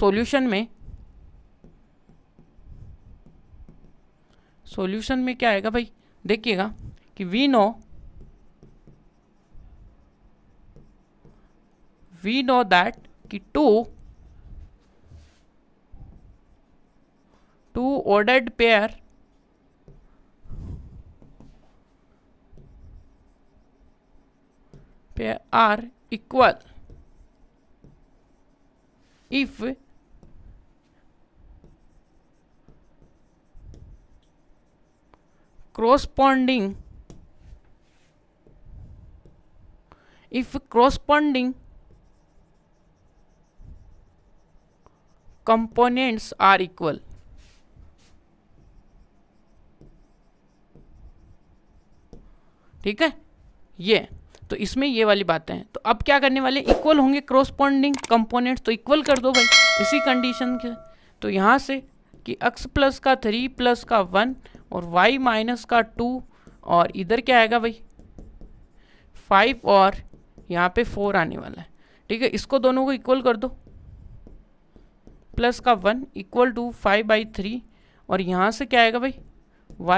solution में solution में क्या आएगा भाई देखिएगा कि we know we know that कि two two ordered pair pair are equal if corresponding if corresponding components are equal ठीक है ये तो इसमें ये वाली बातें हैं तो अब क्या करने वाले इक्वल होंगे क्रॉसपॉन्डिंग कंपोनेंट्स तो इक्वल कर दो भाई इसी कंडीशन के तो यहाँ से कि x प्लस का थ्री प्लस का वन और y माइनस का टू और इधर क्या आएगा भाई फाइव और यहाँ पे फोर आने वाला है ठीक है इसको दोनों को इक्वल कर दो प्लस का one equal to five by three और यहाँ से क्या आएगा भाई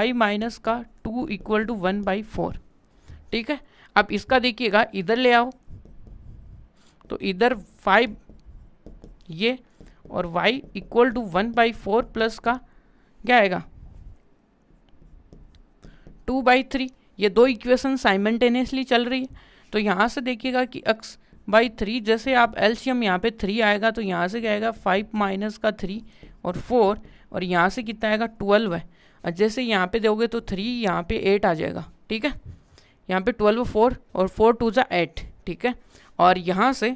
y माइनस का two equal to one by four ठीक है अब इसका देखिएगा इधर ले आओ तो इधर फाइव ये और y equal to one by four plus का क्या आएगा टू बाई थ्री ये दो इक्वेशन साइमेंटेनियसली चल रही है तो यहाँ से देखिएगा कि x बाई थ्री जैसे आप एल्शियम यहाँ पे थ्री आएगा तो यहाँ से क्या आएगा फाइव माइनस का थ्री और फोर और यहाँ से कितना आएगा ट्वेल्व है और जैसे यहाँ पे दोगे तो थ्री यहाँ पे एट आ जाएगा ठीक है यहाँ पे ट्वेल्व फोर और फोर टू ज़ा एट ठीक है और यहाँ से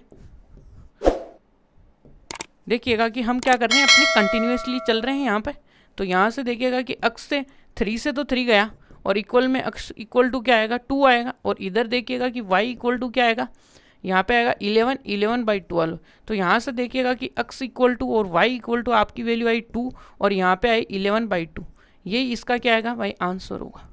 देखिएगा कि हम क्या कर रहे हैं अपने कंटिन्यूसली चल रहे हैं यहाँ पर तो यहाँ से देखिएगा कि अक्स से थ्री से तो थ्री गया और इक्वल में अक्स इक्वल टू क्या आएगा टू आएगा और इधर देखिएगा कि वाई इक्वल टू क्या आएगा यहाँ पे आएगा इलेवन इलेवन बाई ट्वेल्व तो यहाँ से देखिएगा कि अक्स इक्वल टू और वाई इक्वल टू आपकी वैल्यू आई टू और यहाँ पे आई इलेवन बाई टू ये इसका क्या आएगा भाई आंसर होगा